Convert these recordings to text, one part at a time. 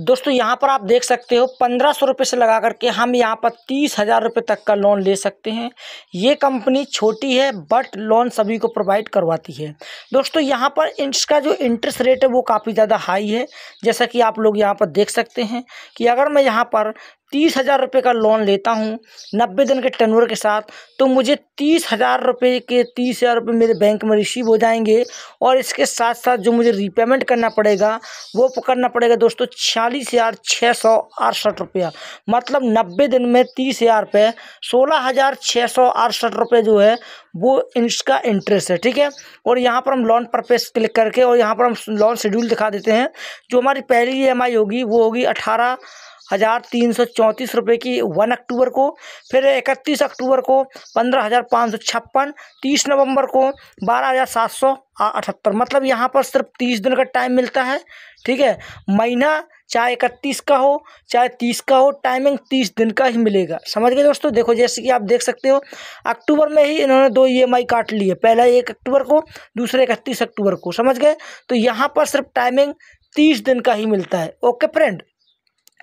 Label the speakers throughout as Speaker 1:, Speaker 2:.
Speaker 1: दोस्तों यहाँ पर आप देख सकते हो पंद्रह सौ रुपये से लगा करके हम यहाँ पर तीस हज़ार रुपये तक का लोन ले सकते हैं ये कंपनी छोटी है बट लोन सभी को प्रोवाइड करवाती है दोस्तों यहाँ पर इसका जो इंटरेस्ट रेट है वो काफ़ी ज़्यादा हाई है जैसा कि आप लोग यहाँ पर देख सकते हैं कि अगर मैं यहाँ पर तीस हज़ार रुपये का लोन लेता हूँ नब्बे दिन के टर्नओवर के साथ तो मुझे तीस हज़ार रुपये के तीस हज़ार रुपये मेरे बैंक में रिसीव हो जाएंगे और इसके साथ साथ जो मुझे रीपेमेंट करना पड़ेगा वो करना पड़ेगा दोस्तों छियालीस हज़ार छः सौ अड़सठ रुपया मतलब नब्बे दिन में तीस हज़ार रुपये सोलह हज़ार छः सौ अड़सठ रुपये जो है वो इसका इंटरेस्ट है ठीक है और यहाँ पर हम लोन परपेस क्लिक करके और यहाँ पर हम लोन शेड्यूल दिखा देते हैं जो हमारी पहली ई e होगी वो होगी अठारह हज़ार तीन सौ चौंतीस रुपये की वन अक्टूबर को फिर इकतीस अक्टूबर को पंद्रह हज़ार पाँच सौ छप्पन तीस नवंबर को बारह हज़ार सात सौ अठहत्तर मतलब यहाँ पर सिर्फ तीस दिन का टाइम मिलता है ठीक है महीना चाहे इकतीस का हो चाहे तीस का हो टाइमिंग तीस दिन का ही मिलेगा समझ गए दोस्तों देखो जैसे कि आप देख सकते हो अक्टूबर में ही इन्होंने दो ई एम आई काट ली है पहला एक अक्टूबर को दूसरे इकतीस अक्टूबर को समझ गए तो यहाँ पर सिर्फ टाइमिंग तीस दिन का ही मिलता है ओके फ्रेंड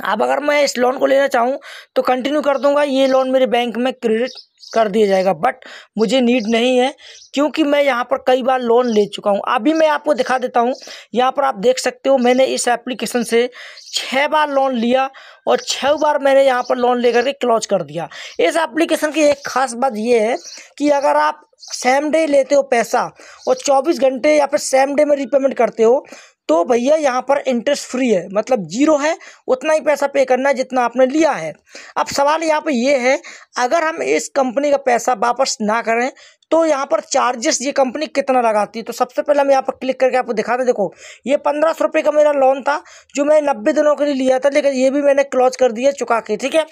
Speaker 1: अब अगर मैं इस लोन को लेना चाहूँ तो कंटिन्यू कर दूँगा ये लोन मेरे बैंक में क्रेडिट कर दिया जाएगा बट मुझे नीड नहीं है क्योंकि मैं यहाँ पर कई बार लोन ले चुका हूँ अभी मैं आपको दिखा देता हूँ यहाँ पर आप देख सकते हो मैंने इस एप्लीकेशन से छः बार लोन लिया और छः बार मैंने यहाँ पर लोन लेकर के क्लोज कर दिया इस एप्लीकेशन की एक ख़ास बात यह है कि अगर आप सेम डे लेते हो पैसा और 24 घंटे या फिर सेम डे में रिपेमेंट करते हो तो भैया यहाँ पर इंटरेस्ट फ्री है मतलब जीरो है उतना ही पैसा पे करना है जितना आपने लिया है अब सवाल यहाँ पर यह है अगर हम इस कंपनी का पैसा वापस ना करें तो यहाँ पर चार्जेस ये कंपनी कितना लगाती है तो सबसे पहले हम यहाँ पर क्लिक करके आपको दिखाते देखो ये पंद्रह सौ रुपये का मेरा लोन था जो मैंने नब्बे दिनों के लिए लिया था लेकिन ये भी मैंने क्लोज कर दिया चुका के ठीक है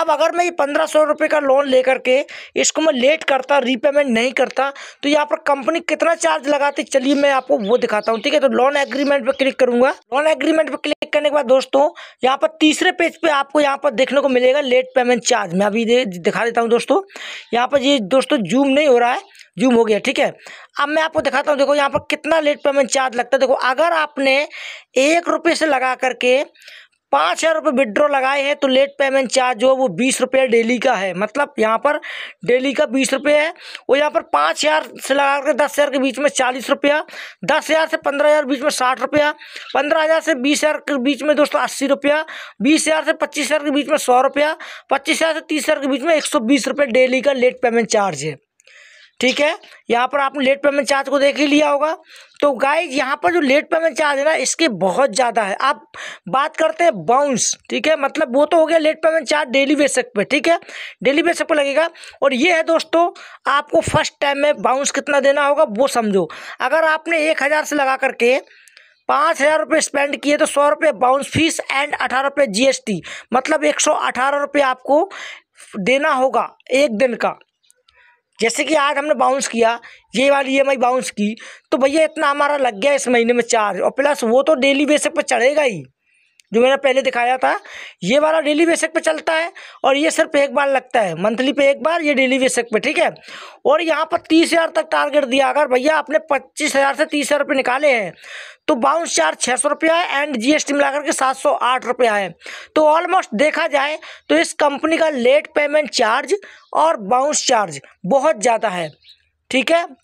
Speaker 1: अब अगर मैं ये पंद्रह सौ रुपये का लोन लेकर के इसको मैं लेट करता रीपेमेंट नहीं करता तो यहाँ पर कंपनी कितना चार्ज लगाती चलिए मैं आपको वो दिखाता हूँ ठीक है तो लोन एग्रीमेंट पर क्लिक करूँगा लोन एग्रीमेंट पर क्लिक करने के बाद दोस्तों यहाँ पर तीसरे पेज पे आपको यहाँ पर देखने को मिलेगा लेट पेमेंट चार्ज मैं अभी दे, दिखा देता हूँ दोस्तों यहाँ पर ये दोस्तों जूम नहीं हो रहा है जूम हो गया ठीक है अब मैं आपको दिखाता हूँ देखो यहाँ पर कितना लेट पेमेंट चार्ज लगता है देखो अगर आपने एक रुपये से लगा करके पाँच हज़ार रुपये विड्रॉ लगाए हैं तो लेट पेमेंट चार्ज जो है वो बीस रुपये डेली का है मतलब यहाँ पर डेली का बीस रुपये है और यहाँ पर पाँच हज़ार से लगा कर दस हज़ार के बीच में चालीस रुपया दस हज़ार से पंद्रह हज़ार बीच में साठ रुपया पंद्रह हज़ार से बीस हज़ार के बीच में दोस्तों अस्सी रुपया बीस हज़ार से पच्चीस हज़ार के बीच में सौ रुपया पच्चीस हज़ार से तीस हज़ार के बीच में एक सौ बीस रुपये डेली का लेट पेमेंट चार्ज है ठीक है यहाँ पर आपने लेट पेमेंट चार्ज को देख ही लिया होगा तो गाइज यहाँ पर जो लेट पेमेंट चार्ज है ना इसके बहुत ज़्यादा है आप बात करते हैं बाउंस ठीक है मतलब वो तो हो गया late payment charge daily basic पे ठीक है डेली बेसिक पे लगेगा और ये है दोस्तों आपको फर्स्ट टाइम में बाउंस कितना देना होगा वो समझो अगर आपने एक हज़ार से लगा करके पाँच हज़ार रुपये स्पेंड किए तो सौ रुपये बाउंस फीस एंड अठारह रुपये जी मतलब एक सौ अठारह रुपये आपको देना होगा एक दिन का जैसे कि आज हमने बाउंस किया ये वाली ई एम आई बाउंस की तो भैया इतना हमारा लग गया इस महीने में चार्ज और प्लस वो तो डेली बेसिस पर चढ़ेगा ही जो मैंने पहले दिखाया था ये वाला डेली बेसिक पे चलता है और ये सिर्फ एक बार लगता है मंथली पे एक बार ये डेली बेसिक पे ठीक है और यहाँ पर तीस हज़ार तक टारगेट दिया अगर भैया आपने पच्चीस हज़ार से तीस हज़ार रुपये निकाले हैं तो बाउंस चार्ज छः सौ रुपया है एंड जीएसटी मिलाकर के सात सौ आठ रुपया है तो ऑलमोस्ट देखा जाए तो इस कंपनी का लेट पेमेंट चार्ज और बाउंस चार्ज बहुत ज़्यादा है ठीक है अब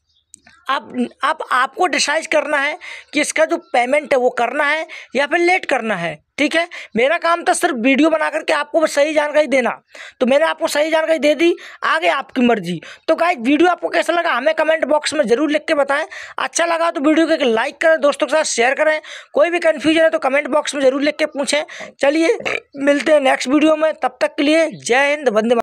Speaker 1: आप, अब आप, आपको डिसाइड करना है कि इसका जो पेमेंट है वो करना है या फिर लेट करना है ठीक है मेरा काम था सिर्फ वीडियो बना करके आपको सही जानकारी देना तो मैंने आपको सही जानकारी दे दी आगे आपकी मर्जी तो गाय वीडियो आपको कैसा लगा हमें कमेंट बॉक्स में जरूर लिख के बताएं अच्छा लगा तो वीडियो को एक लाइक करें दोस्तों के साथ शेयर करें कोई भी कन्फ्यूजन है तो कमेंट बॉक्स में जरूर लिख के पूछें चलिए मिलते हैं नेक्स्ट वीडियो में तब तक के लिए जय हिंद वंदे